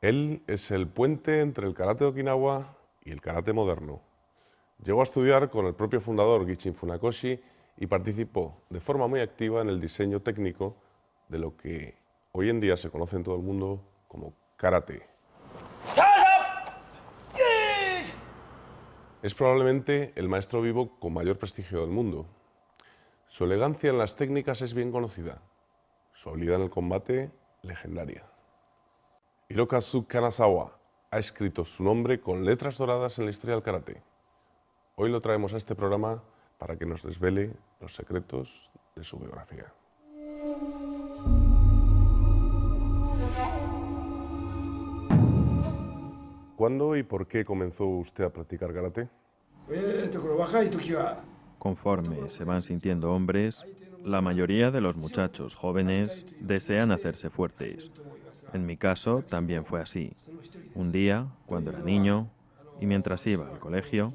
Él es el puente entre el karate de Okinawa y el karate moderno. Llegó a estudiar con el propio fundador Gichin Funakoshi y participó de forma muy activa en el diseño técnico de lo que hoy en día se conoce en todo el mundo como karate. Es probablemente el maestro vivo con mayor prestigio del mundo. Su elegancia en las técnicas es bien conocida, su habilidad en el combate legendaria. Hirokazu Kanazawa ha escrito su nombre con letras doradas en la historia del karate. Hoy lo traemos a este programa para que nos desvele los secretos de su biografía. ¿Cuándo y por qué comenzó usted a practicar karate? Conforme se van sintiendo hombres, la mayoría de los muchachos jóvenes desean hacerse fuertes en mi caso también fue así. Un día, cuando era niño, y mientras iba al colegio,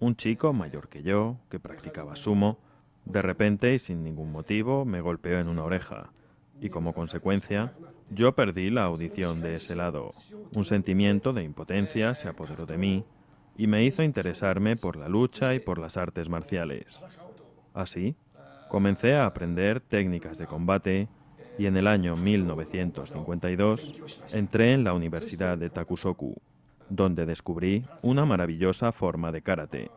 un chico mayor que yo, que practicaba sumo, de repente y sin ningún motivo me golpeó en una oreja, y como consecuencia, yo perdí la audición de ese lado. Un sentimiento de impotencia se apoderó de mí y me hizo interesarme por la lucha y por las artes marciales. Así, comencé a aprender técnicas de combate, y en el año 1952 entré en la Universidad de Takusoku, donde descubrí una maravillosa forma de karate.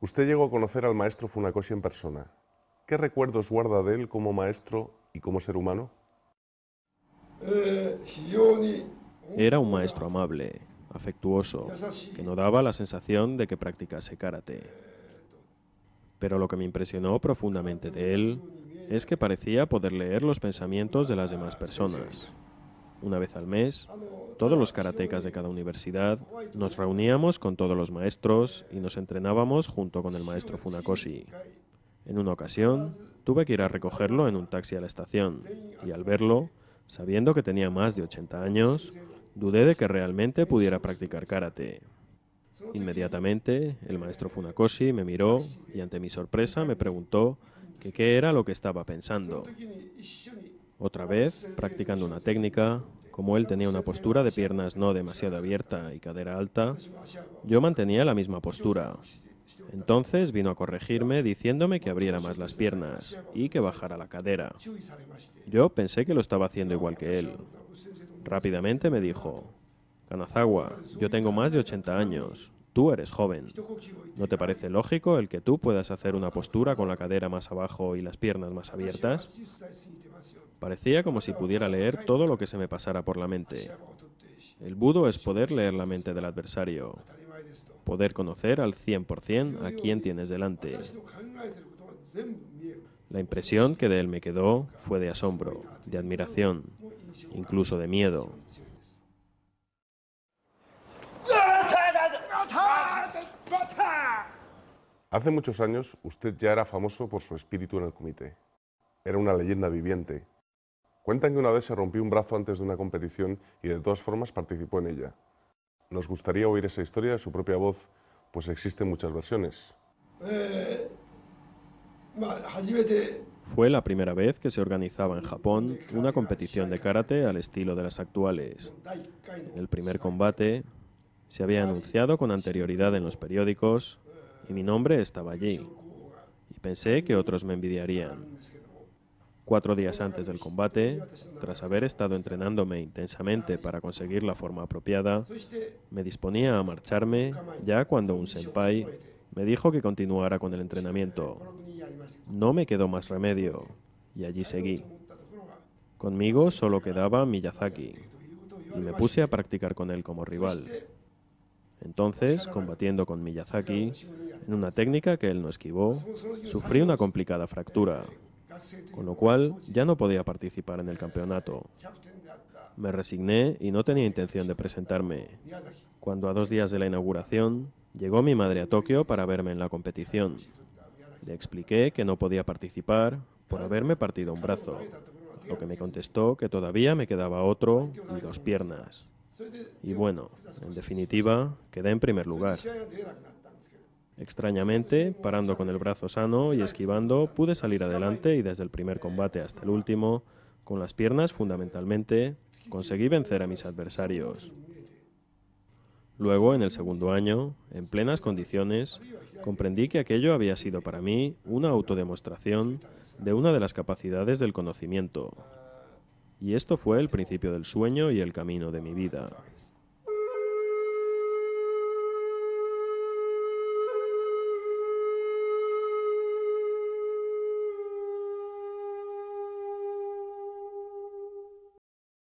Usted llegó a conocer al maestro Funakoshi en persona. ¿Qué recuerdos guarda de él como maestro y como ser humano? Era un maestro amable, afectuoso, que no daba la sensación de que practicase karate. Pero lo que me impresionó profundamente de él es que parecía poder leer los pensamientos de las demás personas. Una vez al mes, todos los karatecas de cada universidad nos reuníamos con todos los maestros y nos entrenábamos junto con el maestro Funakoshi. En una ocasión, tuve que ir a recogerlo en un taxi a la estación y al verlo, sabiendo que tenía más de 80 años, dudé de que realmente pudiera practicar karate. Inmediatamente el maestro Funakoshi me miró y ante mi sorpresa me preguntó qué era lo que estaba pensando. Otra vez, practicando una técnica, como él tenía una postura de piernas no demasiado abierta y cadera alta, yo mantenía la misma postura. Entonces vino a corregirme diciéndome que abriera más las piernas y que bajara la cadera. Yo pensé que lo estaba haciendo igual que él. Rápidamente me dijo, Kanazawa, yo tengo más de 80 años. Tú eres joven. ¿No te parece lógico el que tú puedas hacer una postura con la cadera más abajo y las piernas más abiertas? Parecía como si pudiera leer todo lo que se me pasara por la mente. El budo es poder leer la mente del adversario, poder conocer al 100% a quién tienes delante. La impresión que de él me quedó fue de asombro, de admiración, incluso de miedo. Hace muchos años usted ya era famoso por su espíritu en el comité. Era una leyenda viviente. Cuentan que una vez se rompió un brazo antes de una competición y de todas formas participó en ella. Nos gustaría oír esa historia de su propia voz, pues existen muchas versiones. Eh, Fue la primera vez que se organizaba en Japón una competición de karate al estilo de las actuales. el primer combate se había anunciado con anterioridad en los periódicos y mi nombre estaba allí. Y pensé que otros me envidiarían. Cuatro días antes del combate, tras haber estado entrenándome intensamente para conseguir la forma apropiada, me disponía a marcharme ya cuando un senpai me dijo que continuara con el entrenamiento. No me quedó más remedio, y allí seguí. Conmigo solo quedaba Miyazaki, y me puse a practicar con él como rival. Entonces, combatiendo con Miyazaki, en una técnica que él no esquivó, sufrí una complicada fractura, con lo cual ya no podía participar en el campeonato. Me resigné y no tenía intención de presentarme, cuando a dos días de la inauguración llegó mi madre a Tokio para verme en la competición. Le expliqué que no podía participar por haberme partido un brazo, lo que me contestó que todavía me quedaba otro y dos piernas. Y bueno, en definitiva, quedé en primer lugar. Extrañamente, parando con el brazo sano y esquivando, pude salir adelante y desde el primer combate hasta el último, con las piernas fundamentalmente, conseguí vencer a mis adversarios. Luego, en el segundo año, en plenas condiciones, comprendí que aquello había sido para mí una autodemostración de una de las capacidades del conocimiento, y esto fue el principio del sueño y el camino de mi vida.